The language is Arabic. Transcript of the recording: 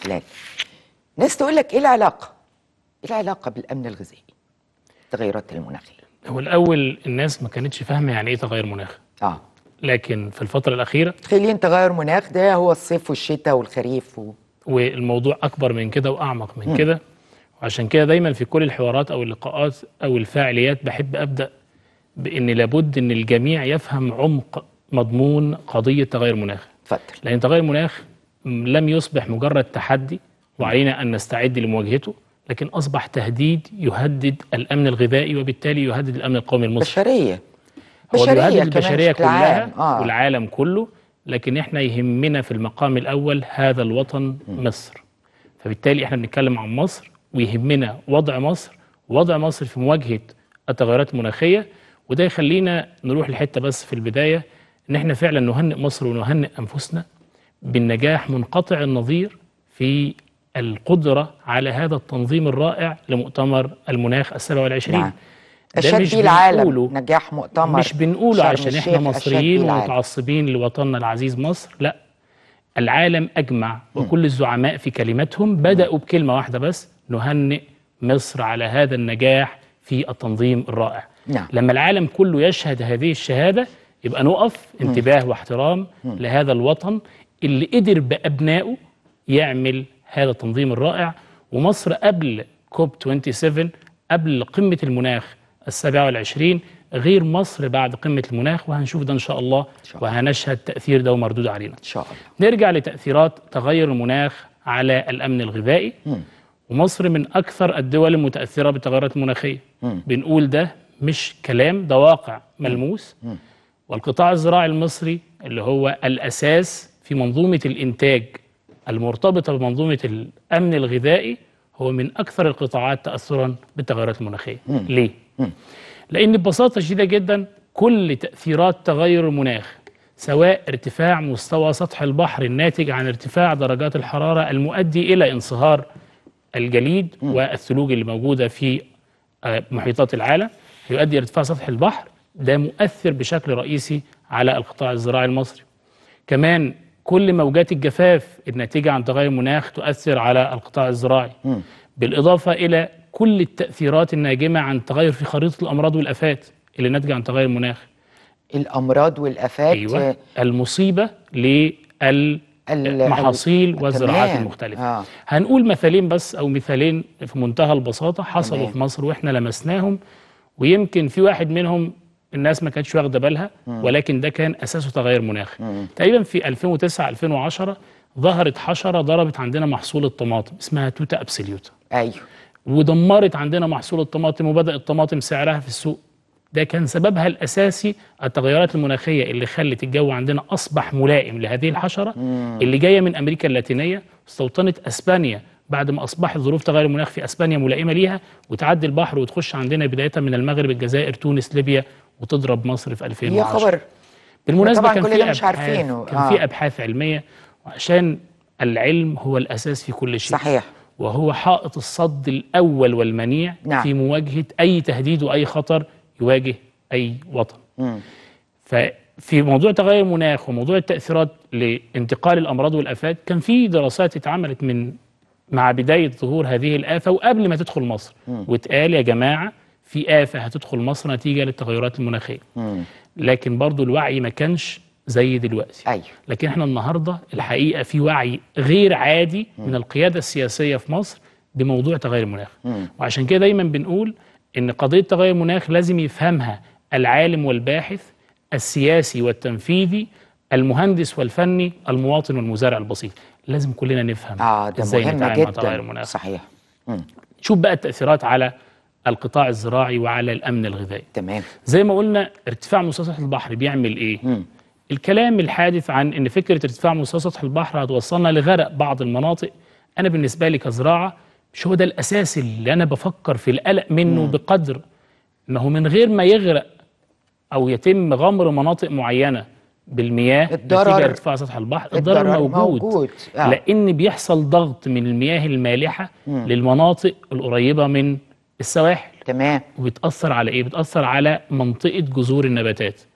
فلان ناس تقول لك ايه العلاقه ايه العلاقه بالامن الغذائي التغيرات المناخيه هو الاول الناس ما كانتش فاهمه يعني ايه تغير مناخ اه لكن في الفتره الاخيره تخيلين تغير مناخ ده هو الصيف والشتاء والخريف و... والموضوع اكبر من كده واعمق من كده وعشان كده دايما في كل الحوارات او اللقاءات او الفاعليات بحب ابدا بان لابد ان الجميع يفهم عمق مضمون قضيه تغير مناخ فتر. لان تغير مناخ لم يصبح مجرد تحدي وعلينا أن نستعد لمواجهته لكن أصبح تهديد يهدد الأمن الغذائي وبالتالي يهدد الأمن القومي المصري البشرية هو بيهدد البشرية كلها آه. والعالم كله لكن احنا يهمنا في المقام الأول هذا الوطن م. مصر فبالتالي احنا بنتكلم عن مصر ويهمنا وضع مصر وضع مصر في مواجهة التغيرات المناخية وده يخلينا نروح لحتة بس في البداية ان احنا فعلا نهنئ مصر ونهنئ أنفسنا بالنجاح منقطع النظير في القدرة على هذا التنظيم الرائع لمؤتمر المناخ السبع والعشرين نعم. ده مش العالم نجاح مؤتمر مش بنقوله عشان احنا مصريين ومتعصبين لوطننا العزيز مصر لا العالم اجمع وكل الزعماء في كلمتهم بداوا بكلمه واحده بس نهنئ مصر على هذا النجاح في التنظيم الرائع نعم. لما العالم كله يشهد هذه الشهاده يبقى نقف انتباه واحترام لهذا الوطن اللي قدر بأبنائه يعمل هذا التنظيم الرائع ومصر قبل كوب 27 قبل قمة المناخ السابعة والعشرين غير مصر بعد قمة المناخ وهنشوف ده إن شاء الله وهنشهد تأثير ده ومردود علينا إن شاء الله. نرجع لتأثيرات تغير المناخ على الأمن الغذائي ومصر من أكثر الدول المتأثرة بالتغيرات المناخية بنقول ده مش كلام ده واقع ملموس والقطاع الزراعي المصري اللي هو الأساس في منظومة الإنتاج المرتبطة بمنظومة الأمن الغذائي هو من أكثر القطاعات تأثرا بالتغيرات المناخية مم. ليه؟ مم. لأن ببساطة شديدة جدا كل تأثيرات تغير المناخ سواء ارتفاع مستوى سطح البحر الناتج عن ارتفاع درجات الحرارة المؤدي إلى انصهار الجليد مم. والثلوج اللي موجودة في آه، محيطات العالم يؤدي ارتفاع سطح البحر ده مؤثر بشكل رئيسي على القطاع الزراعي المصري كمان كل موجات الجفاف الناتجة عن تغير المناخ تؤثر على القطاع الزراعي م. بالإضافة إلى كل التأثيرات الناجمة عن تغير في خريطة الأمراض والآفات اللي ناتجة عن تغير المناخ الأمراض والآفات أيوة آه، المصيبة للمحاصيل والزراعات المختلفة آه. هنقول مثالين بس أو مثالين في منتهى البساطة حصلوا تمام. في مصر وإحنا لمسناهم ويمكن في واحد منهم الناس ما كانتش واخده بالها ولكن ده كان اساسه تغير مناخي تقريبا في 2009 2010 ظهرت حشره ضربت عندنا محصول الطماطم اسمها توتا ابسليوتا ايوه ودمرت عندنا محصول الطماطم وبدا الطماطم سعرها في السوق ده كان سببها الاساسي التغيرات المناخيه اللي خلت الجو عندنا اصبح ملائم لهذه الحشره اللي جايه من امريكا اللاتينيه استوطنت اسبانيا بعد ما اصبحت ظروف تغير المناخ في اسبانيا ملائمه ليها وتعدي البحر وتخش عندنا بدايه من المغرب الجزائر تونس ليبيا وتضرب مصر في 2010 يا خبر بالمناسبه طبعا كان كلنا مش عارفينه كان آه. في ابحاث علميه وعشان العلم هو الاساس في كل شيء صحيح وهو حائط الصد الاول والمنيع نعم. في مواجهه اي تهديد واي خطر يواجه اي وطن م. ففي موضوع تغير المناخ وموضوع التاثيرات لانتقال الامراض والافات كان في دراسات اتعملت من مع بدايه ظهور هذه الافه وقبل ما تدخل مصر وتقال يا جماعه في آفة هتدخل مصر نتيجة للتغيرات المناخية مم. لكن برضو الوعي ما كانش زي دلوقتي أيوه. لكن احنا النهاردة الحقيقة في وعي غير عادي مم. من القيادة السياسية في مصر بموضوع تغير المناخ مم. وعشان كده دايما بنقول ان قضية تغير المناخ لازم يفهمها العالم والباحث السياسي والتنفيذي المهندس والفني المواطن والمزارع البسيط لازم كلنا نفهم آه ده ازاي مهم نتعامل مع تغير المناخ صحيح شوف بقى التأثيرات على القطاع الزراعي وعلى الامن الغذائي تمام زي ما قلنا ارتفاع مستوى سطح البحر بيعمل ايه مم. الكلام الحادث عن ان فكره ارتفاع مستوى سطح البحر هتوصلنا لغرق بعض المناطق انا بالنسبه لي كزراعه مش هو ده الاساس اللي انا بفكر في القلق منه مم. بقدر ما هو من غير ما يغرق او يتم غمر مناطق معينه بالمياه الضرر ارتفاع سطح البحر الضرر, الضرر موجود, موجود. آه. لان بيحصل ضغط من المياه المالحه مم. للمناطق القريبه من السواحل تمام وبتأثر على إيه؟ بتأثر على منطقة جذور النباتات